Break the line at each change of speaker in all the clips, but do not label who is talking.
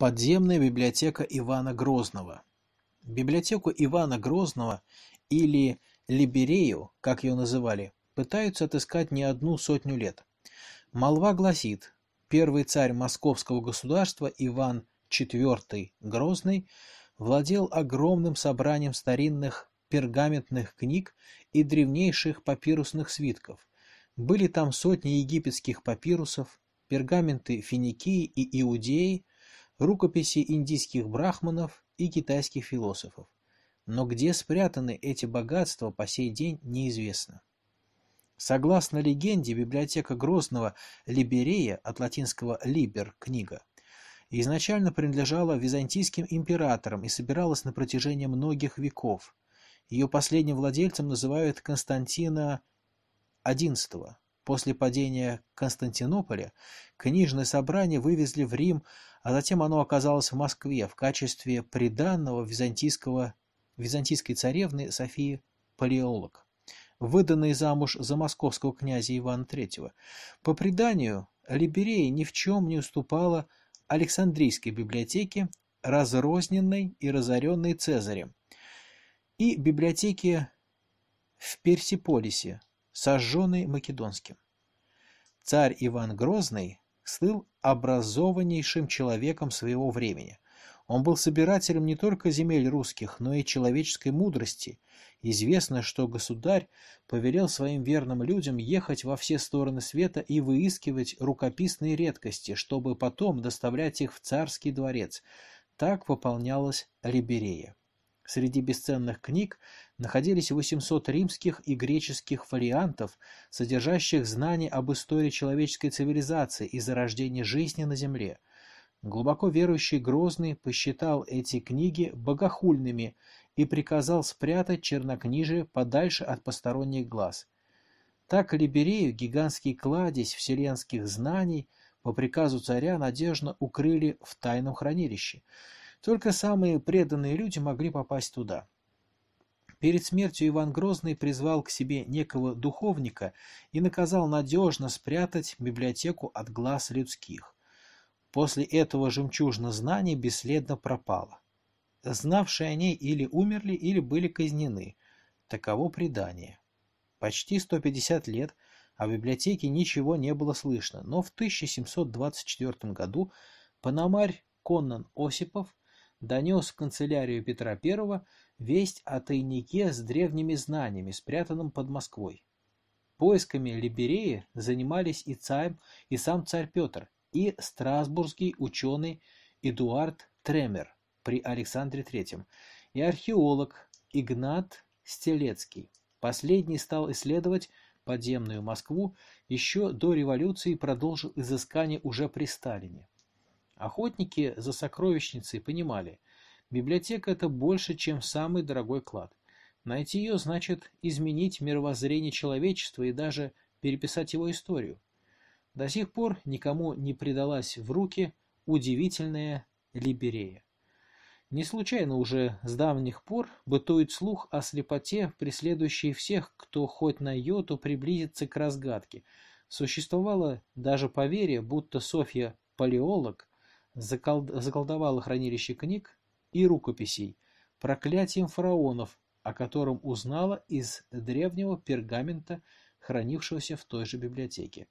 Подземная библиотека Ивана Грозного. Библиотеку Ивана Грозного или Либерею, как ее называли, пытаются отыскать не одну сотню лет. Молва гласит, первый царь московского государства Иван IV Грозный владел огромным собранием старинных пергаментных книг и древнейших папирусных свитков. Были там сотни египетских папирусов, пергаменты Финикии и Иудеи, рукописи индийских брахманов и китайских философов. Но где спрятаны эти богатства по сей день неизвестно. Согласно легенде, библиотека Грозного Либерея от латинского «либер» – книга, изначально принадлежала византийским императорам и собиралась на протяжении многих веков. Ее последним владельцем называют Константина XI, После падения Константинополя книжное собрание вывезли в Рим, а затем оно оказалось в Москве в качестве приданного византийского, византийской царевны Софии Палеолог, выданной замуж за московского князя Ивана III. По преданию, Либерея ни в чем не уступала Александрийской библиотеке, разрозненной и разоренной Цезарем, и библиотеке в Персиполисе, сожженный Македонским. Царь Иван Грозный слыл образованнейшим человеком своего времени. Он был собирателем не только земель русских, но и человеческой мудрости. Известно, что государь повелел своим верным людям ехать во все стороны света и выискивать рукописные редкости, чтобы потом доставлять их в царский дворец. Так выполнялась Либерея. Среди бесценных книг находились 800 римских и греческих вариантов, содержащих знания об истории человеческой цивилизации и зарождении жизни на Земле. Глубоко верующий Грозный посчитал эти книги богохульными и приказал спрятать чернокнижие подальше от посторонних глаз. Так Либерею гигантский кладезь вселенских знаний по приказу царя надежно укрыли в тайном хранилище – только самые преданные люди могли попасть туда. Перед смертью Иван Грозный призвал к себе некого духовника и наказал надежно спрятать библиотеку от глаз людских. После этого жемчужина знание бесследно пропало. Знавшие о ней или умерли, или были казнены. Таково предание. Почти 150 лет о а библиотеке ничего не было слышно, но в 1724 году Пономарь Коннан Осипов донес в канцелярию Петра I весть о тайнике с древними знаниями, спрятанном под Москвой. Поисками Либереи занимались и, царь, и сам царь Петр, и страсбургский ученый Эдуард Тремер при Александре III, и археолог Игнат Стелецкий. Последний стал исследовать подземную Москву еще до революции и продолжил изыскание уже при Сталине. Охотники за сокровищницей понимали, библиотека – это больше, чем самый дорогой клад. Найти ее значит изменить мировоззрение человечества и даже переписать его историю. До сих пор никому не предалась в руки удивительная Либерея. Не случайно уже с давних пор бытует слух о слепоте, преследующей всех, кто хоть на йоту приблизится к разгадке. Существовало даже поверье, будто Софья Палеолог заколдовала хранилище книг и рукописей, проклятием фараонов, о котором узнала из древнего пергамента, хранившегося в той же библиотеке.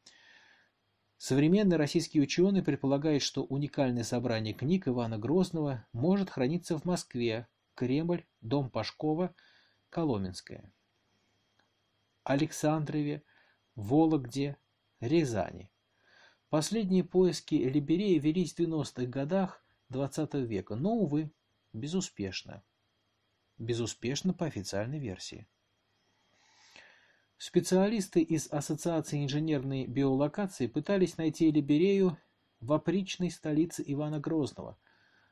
Современные российские ученые предполагают, что уникальное собрание книг Ивана Грозного может храниться в Москве, Кремль, дом Пашкова, Коломенское, Александрове, Вологде, Рязани. Последние поиски Либерея велись в 90-х годах XX века, но, увы, безуспешно. Безуспешно по официальной версии. Специалисты из Ассоциации инженерной биолокации пытались найти Либерею в опричной столице Ивана Грозного,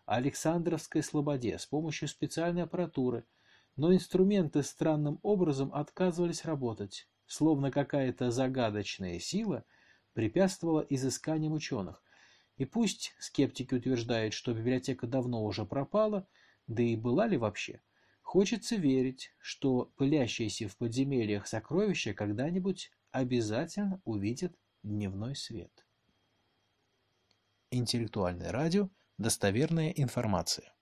Александровской Слободе, с помощью специальной аппаратуры, но инструменты странным образом отказывались работать, словно какая-то загадочная сила – препятствовало изысканиям ученых. И пусть скептики утверждают, что библиотека давно уже пропала, да и была ли вообще, хочется верить, что пылящиеся в подземельях сокровища когда-нибудь обязательно увидят дневной свет. Интеллектуальное радио. Достоверная информация.